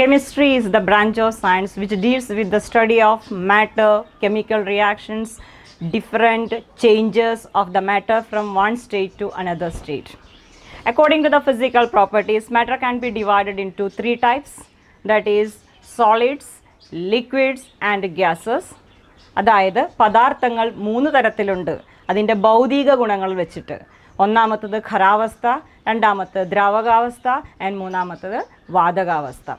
Chemistry is the branch of science which deals with the study of matter, chemical reactions, different changes of the matter from one state to another state. According to the physical properties, matter can be divided into three types that is solids, liquids and gases. അതായത് പദാർത്ഥങ്ങൾ മൂന്ന് തരത്തിലുണ്ട് അതിൻ്റെ ഭൗതിക ഗുണങ്ങൾ വെച്ചിട്ട് ഒന്നാമത്തത് ഖരാവസ്ഥ രണ്ടാമത്തത് ദ്രാവകാവസ്ഥ ആൻഡ് മൂന്നാമത്തത് വാതകാവസ്ഥ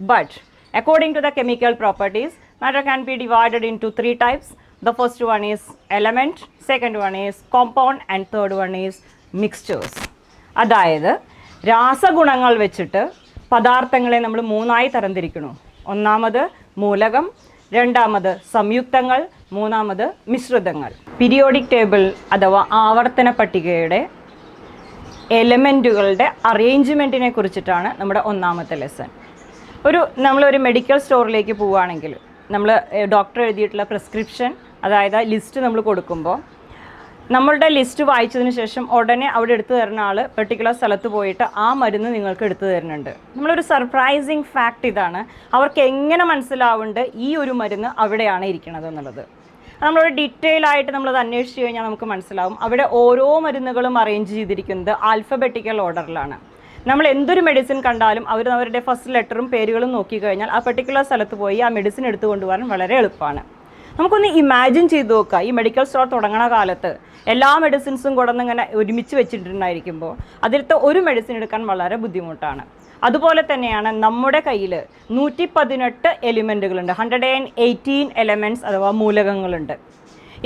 But according to the chemical properties, matter can be divided into three types. The first one is element, second one is compound and third one is mixtures. അതായത് രാസഗുണങ്ങൾ വെച്ചിട്ട് പദാർത്ഥങ്ങളെ നമ്മൾ മൂന്നായി തരംതിരിക്കണു ഒന്നാമത് മൂലകം രണ്ടാമത് സംയുക്തങ്ങൾ മൂന്നാമത് മിശ്രിതങ്ങൾ പീരിയോഡിക് ടേബിൾ അഥവാ ആവർത്തന പട്ടികയുടെ എലമെൻറ്റുകളുടെ അറേഞ്ച്മെൻറ്റിനെ കുറിച്ചിട്ടാണ് നമ്മുടെ ഒന്നാമത്തെ ലെസൺ ഒരു നമ്മളൊരു മെഡിക്കൽ സ്റ്റോറിലേക്ക് പോവുകയാണെങ്കിൽ നമ്മൾ ഡോക്ടർ എഴുതിയിട്ടുള്ള പ്രിസ്ക്രിപ്ഷൻ അതായത് ലിസ്റ്റ് നമ്മൾ കൊടുക്കുമ്പോൾ നമ്മളുടെ ലിസ്റ്റ് വായിച്ചതിന് ശേഷം ഉടനെ അവിടെ എടുത്തു തരുന്ന ആൾ പെർട്ടിക്കുലർ സ്ഥലത്ത് പോയിട്ട് ആ മരുന്ന് നിങ്ങൾക്ക് എടുത്തു തരുന്നുണ്ട് നമ്മളൊരു സർപ്രൈസിങ് ഫാക്റ്റ് ഇതാണ് അവർക്ക് എങ്ങനെ മനസ്സിലാവുന്നുണ്ട് ഈ ഒരു മരുന്ന് അവിടെയാണ് ഇരിക്കുന്നത് എന്നുള്ളത് നമ്മളൊരു ഡീറ്റെയിൽ ആയിട്ട് നമ്മളത് അന്വേഷിച്ച് കഴിഞ്ഞാൽ നമുക്ക് മനസ്സിലാവും അവിടെ ഓരോ മരുന്നുകളും അറേഞ്ച് ചെയ്തിരിക്കുന്നത് ആൽഫബറ്റിക്കൽ ഓർഡറിലാണ് നമ്മൾ എന്തൊരു മെഡിസിൻ കണ്ടാലും അവർ അവരുടെ ഫസ്റ്റ് ലെറ്ററും പേരുകളും നോക്കി കഴിഞ്ഞാൽ ആ പെർട്ടിക്കുലർ സ്ഥലത്ത് പോയി ആ മെഡിസിൻ എടുത്തു കൊണ്ടുപോകാൻ വളരെ എളുപ്പമാണ് നമുക്കൊന്ന് ഇമാജിൻ ചെയ്ത് നോക്കുക ഈ മെഡിക്കൽ സ്റ്റോർ തുടങ്ങുന്ന കാലത്ത് എല്ലാ മെഡിസിൻസും ഇങ്ങനെ ഒരുമിച്ച് വെച്ചിട്ടുണ്ടായിരിക്കുമ്പോൾ അതിലത്തെ ഒരു മെഡിസിൻ എടുക്കാൻ വളരെ ബുദ്ധിമുട്ടാണ് അതുപോലെ തന്നെയാണ് നമ്മുടെ കയ്യിൽ നൂറ്റി പതിനെട്ട് എലിമെൻറ്റുകളുണ്ട് ഹൺഡ്രഡ് ആൻഡ് എയ്റ്റീൻ എലമെൻറ്റ്സ് അഥവാ മൂലകങ്ങളുണ്ട്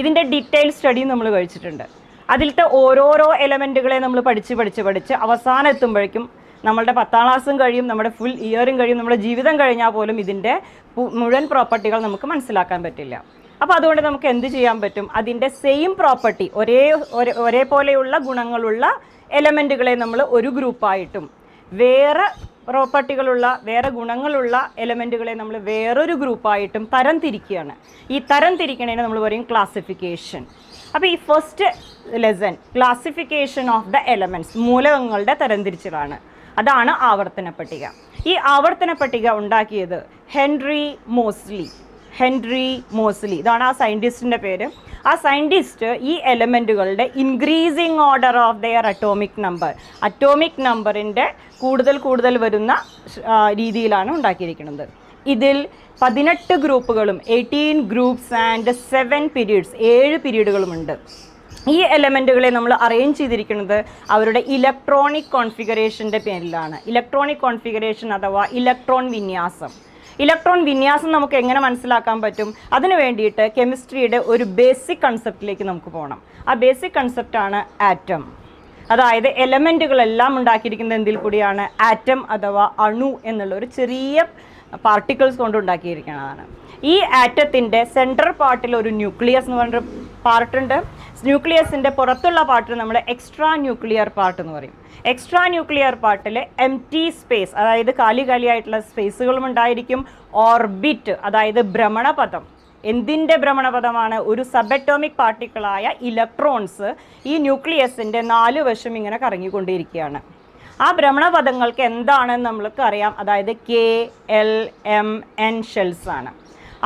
ഇതിൻ്റെ ഡീറ്റെയിൽ സ്റ്റഡി നമ്മൾ കഴിച്ചിട്ടുണ്ട് അതിലത്തെ ഓരോരോ എലമെൻറ്റുകളെ നമ്മൾ പഠിച്ച് പഠിച്ച് പഠിച്ച് അവസാനം എത്തുമ്പോഴേക്കും നമ്മളുടെ പത്താം ക്ലാസ്സും കഴിയും നമ്മുടെ ഫുൾ ഇയറും കഴിയും നമ്മുടെ ജീവിതം കഴിഞ്ഞാൽ പോലും ഇതിൻ്റെ മുഴുവൻ പ്രോപ്പർട്ടികൾ നമുക്ക് മനസ്സിലാക്കാൻ പറ്റില്ല അപ്പോൾ അതുകൊണ്ട് നമുക്ക് എന്ത് ചെയ്യാൻ പറ്റും അതിൻ്റെ സെയിം പ്രോപ്പർട്ടി ഒരേ ഒരേപോലെയുള്ള ഗുണങ്ങളുള്ള എലമെൻറ്റുകളെ നമ്മൾ ഒരു ഗ്രൂപ്പായിട്ടും വേറെ പ്രോപ്പർട്ടികളുള്ള വേറെ ഗുണങ്ങളുള്ള എലമെൻറ്റുകളെ നമ്മൾ വേറൊരു ഗ്രൂപ്പായിട്ടും തരം തിരിക്കുകയാണ് ഈ തരം തിരിക്കണേനെ നമ്മൾ പറയും ക്ലാസിഫിക്കേഷൻ അപ്പോൾ ഈ first lesson classification of the elements മൂലകങ്ങളുടെ തരംതിരിച്ചിലാണ് അതാണ് ആവർത്തന പട്ടിക ഈ ആവർത്തന പട്ടിക ഉണ്ടാക്കിയത് ഹെൻറി മോസ്ലി ഹെൻറി മോസ്ലി ഇതാണ് ആ സയൻറ്റിസ്റ്റിൻ്റെ പേര് ആ സയൻറ്റിസ്റ്റ് ഈ എലമെൻറ്റുകളുടെ increasing order of their atomic number atomic നമ്പറിൻ്റെ കൂടുതൽ കൂടുതൽ വരുന്ന രീതിയിലാണ് ഉണ്ടാക്കിയിരിക്കുന്നത് ഇതിൽ പതിനെട്ട് ഗ്രൂപ്പുകളും eighteen groups and seven periods ഏഴ് പീരീഡുകളുമുണ്ട് ഈ എലമെൻറ്റുകളെ നമ്മൾ അറേഞ്ച് ചെയ്തിരിക്കുന്നത് അവരുടെ ഇലക്ട്രോണിക് കോൺഫിഗറേഷൻ്റെ പേരിലാണ് ഇലക്ട്രോണിക് കോൺഫിഗറേഷൻ അഥവാ ഇലക്ട്രോൺ വിന്യാസം ഇലക്ട്രോൺ വിന്യാസം നമുക്ക് എങ്ങനെ മനസ്സിലാക്കാൻ പറ്റും അതിനു വേണ്ടിയിട്ട് കെമിസ്ട്രിയുടെ ഒരു ബേസിക് കൺസെപ്റ്റിലേക്ക് നമുക്ക് പോകണം ആ ബേസിക് കൺസെപ്റ്റാണ് ആറ്റം അതായത് എലമെൻറ്റുകളെല്ലാം ഉണ്ടാക്കിയിരിക്കുന്നത് എന്തിൽ കൂടിയാണ് ആറ്റം അഥവാ അണു എന്നുള്ള ഒരു ചെറിയ പാർട്ടിക്കിൾസ് കൊണ്ട് ഉണ്ടാക്കിയിരിക്കുന്നതാണ് ഈ ആറ്റത്തിൻ്റെ സെൻട്രൽ പാർട്ടിൽ ഒരു ന്യൂക്ലിയസ് എന്ന് പറഞ്ഞൊരു പാർട്ടുണ്ട് ന്യൂക്ലിയസിൻ്റെ പുറത്തുള്ള പാർട്ടിൽ നമ്മൾ എക്സ്ട്രാ ന്യൂക്ലിയർ പാർട്ട് എന്ന് പറയും എക്സ്ട്രാ ന്യൂക്ലിയർ പാർട്ടിൽ എം ടി സ്പേസ് അതായത് കാലി കാലിയായിട്ടുള്ള സ്പേസുകളും ഉണ്ടായിരിക്കും ഓർബിറ്റ് അതായത് ഭ്രമണപഥം എന്തിൻ്റെ ഭ്രമണപഥമാണ് ഒരു സബറ്റോമിക് പാർട്ടിക്കിളായ ഇലക്ട്രോൺസ് ഈ ന്യൂക്ലിയസിൻ്റെ നാല് വശം ഇങ്ങനെ കറങ്ങിക്കൊണ്ടിരിക്കുകയാണ് ആ ഭ്രമണപദങ്ങൾക്ക് എന്താണെന്ന് നമ്മൾക്ക് അറിയാം അതായത് K L M N shells ആണ്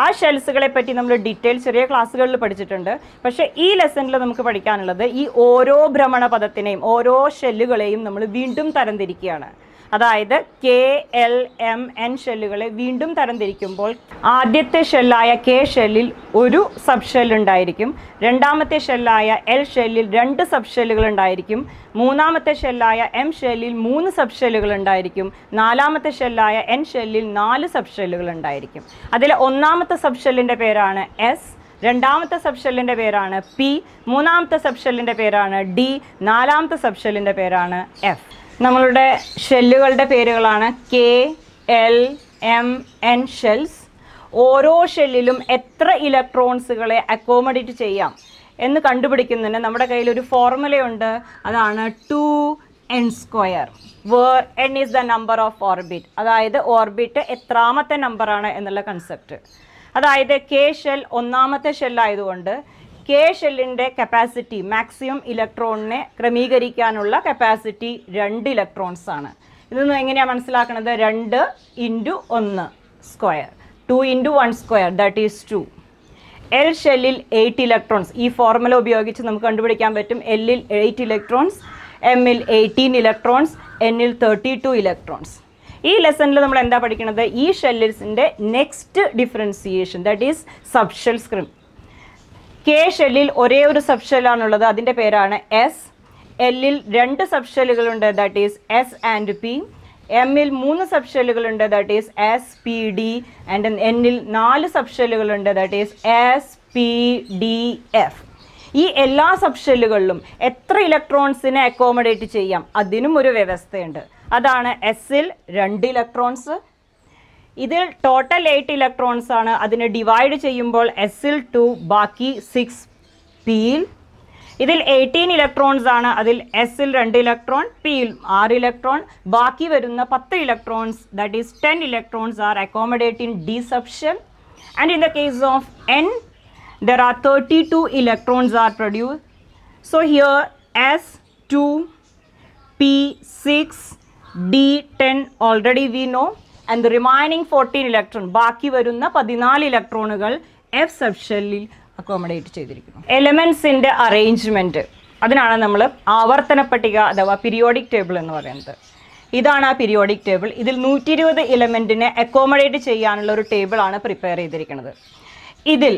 ആ ഷെൽസുകളെ പറ്റി നമ്മൾ ഡീറ്റെയിൽ ചെറിയ ക്ലാസ്സുകളിൽ പഠിച്ചിട്ടുണ്ട് പക്ഷേ ഈ ലെസണിൽ നമുക്ക് പഠിക്കാനുള്ളത് ഈ ഓരോ ഭ്രമണപദത്തിനെയും ഓരോ ഷെല്ലുകളെയും നമ്മൾ വീണ്ടും തരംതിരിക്കുകയാണ് അതായത് കെ എൽ എം എൻ ഷെല്ലുകളെ വീണ്ടും തരംതിരിക്കുമ്പോൾ ആദ്യത്തെ ഷെല്ലായ കെ ഷെല്ലിൽ ഒരു സബ് ഷെല്ലുണ്ടായിരിക്കും രണ്ടാമത്തെ ഷെല്ലായ എൽ ഷെല്ലിൽ രണ്ട് സബ് ഷെല്ലുകൾ ഉണ്ടായിരിക്കും മൂന്നാമത്തെ ഷെല്ലായ എം ഷെല്ലിൽ മൂന്ന് സബ് ഷെല്ലുകൾ ഉണ്ടായിരിക്കും നാലാമത്തെ ഷെല്ലായ എൻ ഷെല്ലിൽ നാല് സബ് ഷെല്ലുകൾ ഉണ്ടായിരിക്കും അതിൽ ഒന്നാമത്തെ സബ് ഷെല്ലിൻ്റെ പേരാണ് എസ് രണ്ടാമത്തെ സബ് ഷെല്ലിൻ്റെ പേരാണ് പി മൂന്നാമത്തെ സബ് ഷെല്ലിൻ്റെ പേരാണ് ഡി നാലാമത്തെ സബ് ഷെല്ലിൻ്റെ പേരാണ് എഫ് നമ്മളുടെ ഷെല്ലുകളുടെ പേരുകളാണ് K L M N shells ഓരോ ഷെല്ലിലും എത്ര ഇലക്ട്രോൺസുകളെ അക്കോമഡേറ്റ് ചെയ്യാം എന്ന് കണ്ടുപിടിക്കുന്നതിന് നമ്മുടെ കയ്യിൽ ഒരു ഫോർമുലയുണ്ട് അതാണ് two N square where N is the number of orbit അതായത് ഓർബിറ്റ് എത്രാമത്തെ നമ്പറാണ് എന്നുള്ള കൺസെപ്റ്റ് അതായത് കെ ഷെൽ ഒന്നാമത്തെ ഷെല്ലായതുകൊണ്ട് കെ ഷെല്ലിൻ്റെ കപ്പാസിറ്റി മാക്സിമം ഇലക്ട്രോണിനെ ക്രമീകരിക്കാനുള്ള കപ്പാസിറ്റി രണ്ട് ഇലക്ട്രോൺസ് ആണ് ഇതൊന്നും എങ്ങനെയാണ് മനസ്സിലാക്കുന്നത് രണ്ട് ഇൻറ്റു ഒന്ന് square two into one square that is two L ഷെല്ലിൽ എയ്റ്റ് ഇലക്ട്രോൺസ് ഈ ഫോർമുല ഉപയോഗിച്ച് നമുക്ക് കണ്ടുപിടിക്കാൻ പറ്റും എല്ലിൽ എയ്റ്റ് ഇലക്ട്രോൺസ് എമ്മിൽ എയ്റ്റീൻ ഇലക്ട്രോൺസ് എന്നിൽ തേർട്ടി ടു ഇലക്ട്രോൺസ് ഈ ലെസണിൽ നമ്മൾ എന്താ പഠിക്കുന്നത് ഈ ഷെല്ലിൽസിൻ്റെ next differentiation that is sub സ്ക്രിം കെ ഷെല്ലിൽ ഒരേ ഒരു സബ്ഷെല്ലാണുള്ളത് അതിൻ്റെ പേരാണ് എസ് എല്ലിൽ രണ്ട് സബ്ഷെല്ലുകളുണ്ട് that is S and P എമ്മിൽ മൂന്ന് സബ്ഷെല്ലുകളുണ്ട് that is S P D and എന്നിൽ നാല് സബ്ഷെല്ലുകളുണ്ട് that is S P D F ഈ എല്ലാ സബ്ഷെല്ലുകളിലും എത്ര ഇലക്ട്രോൺസിനെ അക്കോമഡേറ്റ് ചെയ്യാം അതിനും ഒരു വ്യവസ്ഥയുണ്ട് അതാണ് എസ്സിൽ രണ്ട് ഇലക്ട്രോൺസ് ഇതിൽ ടോട്ടൽ എയ്റ്റ് ഇലക്ട്രോൺസ് ആണ് അതിനെ ഡിവൈഡ് ചെയ്യുമ്പോൾ എസിൽ ടു ബാക്കി സിക്സ് പിയിൽ ഇതിൽ എയ്റ്റീൻ ഇലക്ട്രോൺസ് ആണ് അതിൽ എസിൽ രണ്ട് ഇലക്ട്രോൺ പിയിൽ ആറ് ഇലക്ട്രോൺ ബാക്കി വരുന്ന പത്ത് electrons that is ten electrons are accommodate in deception and in the case of N electrons are 32 so here S two P six D ten already we know and the remaining fourteen electron ബാക്കി വരുന്ന പതിനാല് ഇലക്ട്രോണുകൾ F സബ്ഷെല്ലിൽ accommodate ചെയ്തിരിക്കുന്നു എലമെൻസിൻ്റെ arrangement അതിനാണ് നമ്മൾ ആവർത്തന പട്ടിക അഥവാ പിരിയോഡിക് ടേബിൾ എന്ന് പറയുന്നത് ഇതാണ് ആ പിരിയോഡിക് ടേബിൾ ഇതിൽ നൂറ്റി ഇരുപത് ഇലമെൻറ്റിനെ അക്കോമഡേറ്റ് ചെയ്യാനുള്ള ഒരു ടേബിളാണ് പ്രിപ്പയർ ചെയ്തിരിക്കുന്നത് ഇതിൽ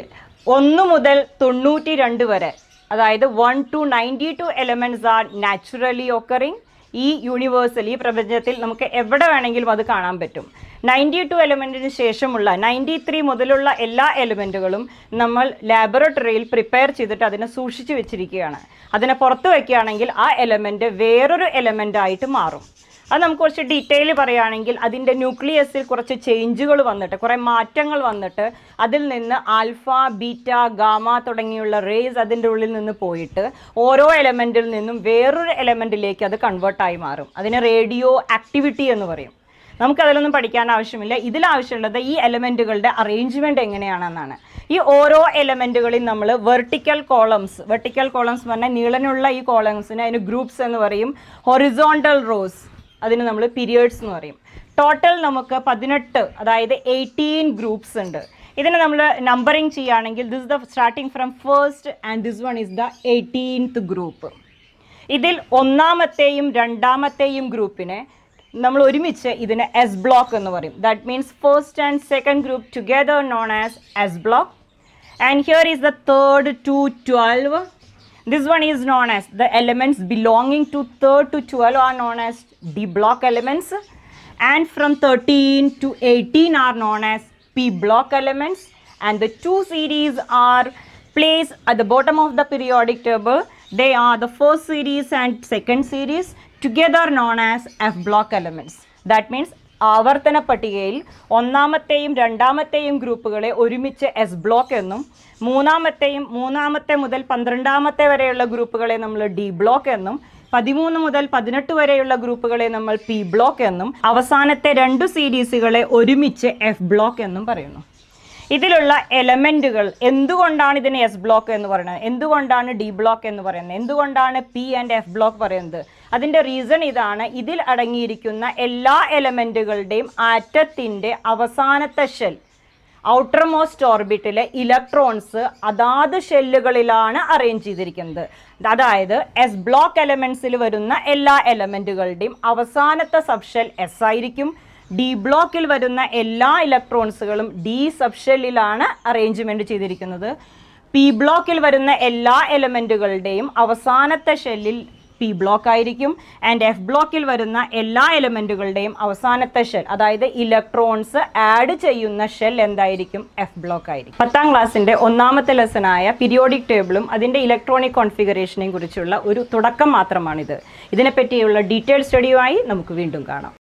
ഒന്ന് മുതൽ തൊണ്ണൂറ്റി രണ്ട് വരെ അതായത് one to ninety two elements are naturally occurring ഈ യൂണിവേഴ്സിൽ ഈ പ്രപഞ്ചത്തിൽ നമുക്ക് എവിടെ വേണമെങ്കിലും അത് കാണാൻ പറ്റും നയൻറ്റി ടു എലമെൻറ്റിന് ശേഷമുള്ള നയൻറ്റി ത്രീ മുതലുള്ള എല്ലാ എലമെൻറ്റുകളും നമ്മൾ ലാബറട്ടറിയിൽ പ്രിപ്പയർ ചെയ്തിട്ട് അതിനെ സൂക്ഷിച്ചു വെച്ചിരിക്കുകയാണ് അതിനെ പുറത്ത് വയ്ക്കുകയാണെങ്കിൽ ആ എലമെൻറ്റ് വേറൊരു എലമെൻ്റായിട്ട് മാറും അത് നമുക്ക് കുറച്ച് ഡീറ്റെയിൽ പറയുകയാണെങ്കിൽ അതിൻ്റെ ന്യൂക്ലിയസിൽ കുറച്ച് ചേഞ്ചുകൾ വന്നിട്ട് കുറേ മാറ്റങ്ങൾ വന്നിട്ട് അതിൽ നിന്ന് ആൽഫ ബീറ്റ ഗാമ തുടങ്ങിയുള്ള റേസ് അതിൻ്റെ ഉള്ളിൽ നിന്ന് പോയിട്ട് ഓരോ എലമെൻറ്റിൽ നിന്നും വേറൊരു എലമെൻറ്റിലേക്ക് അത് കൺവേർട്ടായി മാറും അതിന് റേഡിയോ ആക്ടിവിറ്റി എന്ന് പറയും നമുക്കതിലൊന്നും പഠിക്കാൻ ആവശ്യമില്ല ഇതിലാവശ്യമുള്ളത് ഈ എലമെൻറ്റുകളുടെ അറേഞ്ച്മെൻറ്റ് എങ്ങനെയാണെന്നാണ് ഈ ഓരോ എലമെൻറ്റുകളിൽ നമ്മൾ വെർട്ടിക്കൽ കോളംസ് വെർട്ടിക്കൽ കോളംസ് പറഞ്ഞാൽ നീളനുള്ള ഈ കോളംസിന് അതിന് ഗ്രൂപ്പ്സ് എന്ന് പറയും ഹൊറിസോണ്ടൽ റോസ് അതിന് നമ്മൾ പീരിയഡ്സ് എന്ന് പറയും ടോട്ടൽ നമുക്ക് പതിനെട്ട് അതായത് എയ്റ്റീൻ ഗ്രൂപ്പ്സ് ഉണ്ട് ഇതിനെ നമ്മൾ നമ്പറിങ് ചെയ്യുകയാണെങ്കിൽ this the starting from first and this one is the eighteenth group ഇതിൽ ഒന്നാമത്തെയും രണ്ടാമത്തെയും ഗ്രൂപ്പിനെ നമ്മൾ ഒരുമിച്ച് ഇതിനെ എസ് ബ്ലോക്ക് എന്ന് പറയും that means first and second group together known as S block and here is the third to twelve This one is known as the elements belonging to 3rd to 12 are known as D block elements and from 13 to 18 are known as P block elements and the two series are placed at the bottom of the periodic table. They are the first series and second series together known as F block elements. That means ആവർത്തന പട്ടികയിൽ ഒന്നാമത്തെയും രണ്ടാമത്തെയും ഗ്രൂപ്പുകളെ ഒരുമിച്ച് S block എന്നും മൂന്നാമത്തെയും മൂന്നാമത്തെ മുതൽ പന്ത്രണ്ടാമത്തെ വരെയുള്ള ഗ്രൂപ്പുകളെ നമ്മൾ ഡി ബ്ലോക്ക് എന്നും പതിമൂന്ന് മുതൽ പതിനെട്ട് വരെയുള്ള ഗ്രൂപ്പുകളെ നമ്മൾ പി ബ്ലോക്ക് എന്നും അവസാനത്തെ രണ്ടു സീരീസുകളെ ഒരുമിച്ച് എഫ് ബ്ലോക്ക് എന്നും പറയുന്നു ഇതിലുള്ള എലമെൻറ്റുകൾ എന്തുകൊണ്ടാണ് ഇതിന് എസ് ബ്ലോക്ക് എന്ന് പറയുന്നത് എന്തുകൊണ്ടാണ് ഡി ബ്ലോക്ക് എന്ന് പറയുന്നത് എന്തുകൊണ്ടാണ് പി ആൻഡ് എഫ് ബ്ലോക്ക് പറയുന്നത് അതിൻ്റെ റീസൺ ഇതാണ് ഇതിൽ അടങ്ങിയിരിക്കുന്ന എല്ലാ എലമെൻറ്റുകളുടെയും ആറ്റത്തിൻ്റെ അവസാനത്തെ ഷെൽ ഔട്ടർ മോസ്റ്റ് ഓർബിറ്റിലെ ഇലക്ട്രോൺസ് അതാത് ഷെല്ലുകളിലാണ് അറേഞ്ച് ചെയ്തിരിക്കുന്നത് അതായത് എസ് ബ്ലോക്ക് എലമെൻസിൽ വരുന്ന എല്ലാ എലമെൻറ്റുകളുടെയും അവസാനത്തെ സബ്ഷെൽ എസ് ആയിരിക്കും ഡി ബ്ലോക്കിൽ വരുന്ന എല്ലാ ഇലക്ട്രോൺസുകളും ഡി സബ്ഷെല്ലിലാണ് അറേഞ്ച്മെൻറ്റ് ചെയ്തിരിക്കുന്നത് പി ബ്ലോക്കിൽ വരുന്ന എല്ലാ എലമെൻറ്റുകളുടെയും അവസാനത്തെ ഷെല്ലിൽ പി ബ്ലോക്ക് ആയിരിക്കും ആൻഡ് എഫ് ബ്ലോക്കിൽ വരുന്ന എല്ലാ എലമെൻറ്റുകളുടെയും അവസാനത്തെ ഷെൽ അതായത് ഇലക്ട്രോൺസ് ആഡ് ചെയ്യുന്ന ഷെൽ എന്തായിരിക്കും എഫ് ബ്ലോക്ക് ആയിരിക്കും പത്താം ക്ലാസ്സിൻ്റെ ഒന്നാമത്തെ ലെസനായ പീരിയോഡിക് ടേബിളും അതിൻ്റെ ഇലക്ട്രോണിക് കോൺഫിഗറേഷനെയും കുറിച്ചുള്ള ഒരു തുടക്കം മാത്രമാണിത് ഇതിനെപ്പറ്റിയുള്ള ഡീറ്റെയിൽ സ്റ്റഡിയുമായി നമുക്ക് വീണ്ടും കാണാം